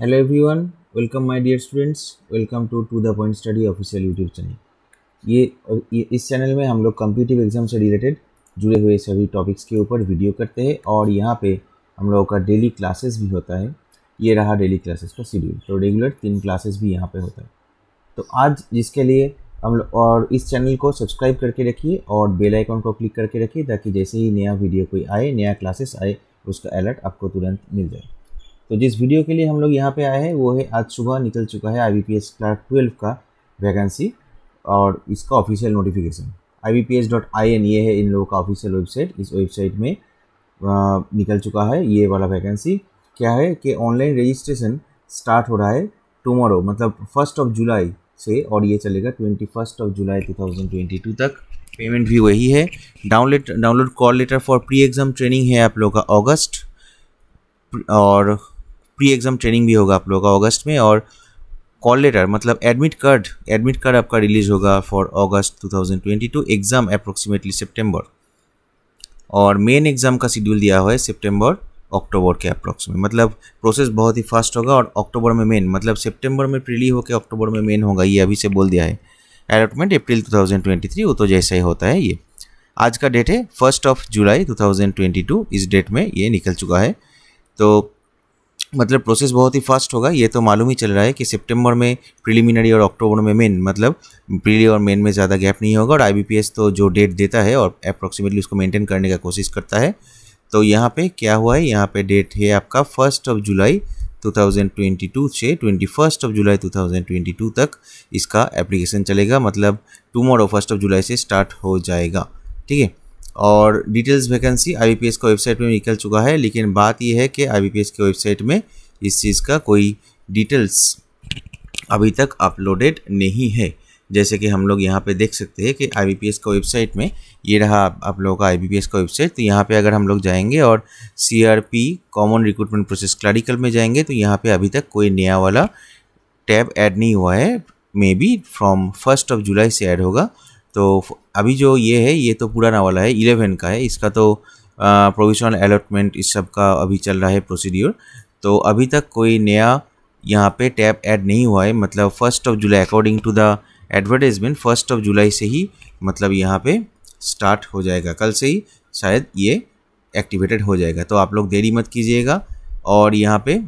hello everyone welcome my dear students welcome to to the point study official YouTube channel ये, ये इस channel में हम लोग कम्पिटिव एग्जाम से रिलेटेड जुड़े हुए सभी टॉपिक्स के ऊपर वीडियो करते हैं और यहाँ पे हम लोगों का डेली क्लासेस भी होता है ये रहा डेली क्लासेस का शेड्यूल तो रेगुलर तीन क्लासेस भी यहाँ पर होता है तो आज जिसके लिए हम लोग और इस चैनल को सब्सक्राइब करके रखिए और बेल आइकॉन को क्लिक करके रखिए ताकि जैसे ही नया वीडियो कोई आए नया क्लासेस आए उसका अलर्ट आपको तुरंत मिल जाए तो जिस वीडियो के लिए हम लोग यहाँ पे आए हैं वो है आज सुबह निकल चुका है आई क्लास ट्वेल्व का वैकेंसी और इसका ऑफिशियल नोटिफिकेशन आई ये है इन लोगों का ऑफिशियल वेबसाइट इस वेबसाइट में निकल चुका है ये वाला वैकेंसी क्या है कि ऑनलाइन रजिस्ट्रेशन स्टार्ट हो रहा है टुमारो मतलब फर्स्ट ऑफ जुलाई से और ये चलेगा twenty first of July two thousand twenty two तक पेमेंट भी वही है download download call letter for pre exam training है आप लोगों का अगस्त और प्री एग्ज़ाम ट्रेनिंग भी होगा आप लोगों का अगस्त में और कॉल लेटर मतलब एडमिट कार्ड एडमिट कार्ड आपका रिलीज़ होगा फॉर अगस्त 2022 एग्ज़ाम अप्रोक्सीमेटली सेप्टेम्बर और मेन एग्ज़ाम का शेड्यूल दिया हुआ है सेप्टेम्बर अक्टूबर के अप्रोक्सीमेट में मतलब प्रोसेस बहुत ही फास्ट होगा और अक्टूबर में मेन मतलब सेप्टेम्बर में प्रिली होकर अक्टूबर में मेन होगा ये अभी से बोल दिया है अलॉटमेंट अप्रैल 2023 वो तो जैसा ही होता है ये आज का डेट है फर्स्ट ऑफ जुलाई 2022 इस डेट में ये निकल चुका है तो मतलब प्रोसेस बहुत ही फास्ट होगा ये तो मालूम ही चल रहा है कि सितंबर में प्रीलिमिनरी और अक्टूबर में मेन मतलब प्रीली और मेन में ज़्यादा गैप नहीं होगा और आईबीपीएस तो जो डेट देता है और अप्रॉक्सीमेटली उसको मेंटेन करने का कोशिश करता है तो यहाँ पे क्या हुआ है यहाँ पे डेट है आपका फर्स्ट ऑफ जुलाई टू से twenty first of July two तक इसका एप्लीकेशन चलेगा मतलब टुमारो फर्स्ट ऑफ जुलाई से स्टार्ट हो जाएगा ठीक है और डिटेल्स वैकेंसी आई का वेबसाइट में निकल चुका है लेकिन बात यह है कि आई के वेबसाइट में इस चीज़ का कोई डिटेल्स अभी तक अपलोडेड नहीं है जैसे कि हम लोग यहाँ पे देख सकते हैं कि आई का वेबसाइट में ये रहा आप लोगों का आई का वेबसाइट तो यहाँ पे अगर हम लोग जाएंगे और C common recruitment process clerical में जाएंगे तो यहाँ पे अभी तक कोई नया वाला टैब ऐड नहीं हुआ है may be from first of July से ऐड होगा तो अभी जो ये है ये तो पुराना वाला है इलेवन का है इसका तो प्रोविजनल अलॉटमेंट इस सब का अभी चल रहा है प्रोसीड्योर तो अभी तक कोई नया यहाँ पे टैब ऐड नहीं हुआ है मतलब first of July according to the advertisement first of July से ही मतलब यहाँ पे स्टार्ट हो जाएगा कल से ही शायद ये एक्टिवेटेड हो जाएगा तो आप लोग देरी मत कीजिएगा और यहाँ पे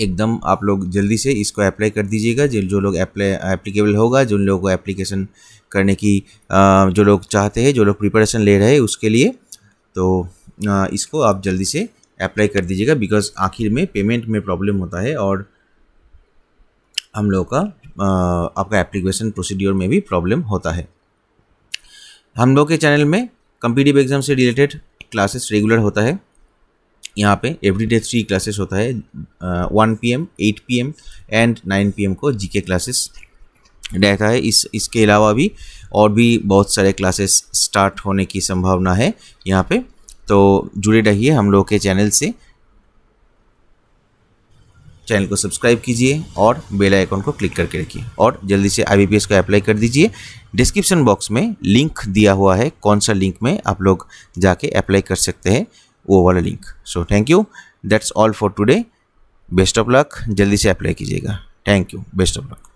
एकदम आप लोग जल्दी से इसको अप्लाई कर दीजिएगा जो जो लोग अप्लाई एप्लीकेबल होगा जिन लोगों को एप्लीकेशन करने की जो लोग चाहते हैं जो लोग प्रिपरेशन ले रहे हैं उसके लिए तो इसको आप जल्दी से अप्लाई कर दीजिएगा बिकॉज आखिर में पेमेंट में प्रॉब्लम होता है और हम लोगों का आपका एप्लीकेशन प्रोसीड्योर में भी प्रॉब्लम होता है हम लोग के चैनल में कम्पिटिव एग्ज़ाम से रिलेटेड क्लासेस रेगुलर होता है यहाँ पे एवरी डे थ्री क्लासेस होता है one P M eight P M and nine P M को जी के क्लासेस रहता है इस इसके अलावा भी और भी बहुत सारे क्लासेस स्टार्ट होने की संभावना है यहाँ पे तो जुड़े रहिए हम लोग के चैनल से चैनल को सब्सक्राइब कीजिए और बेल आइकन को क्लिक करके रखिए और जल्दी से आई को अप्लाई कर दीजिए डिस्क्रिप्शन बॉक्स में लिंक दिया हुआ है कौन सा लिंक में आप लोग जाके अप्लाई कर सकते हैं वो वाला link so thank you that's all for today best of luck जल्दी से अप्लाई कीजिएगा thank you best of luck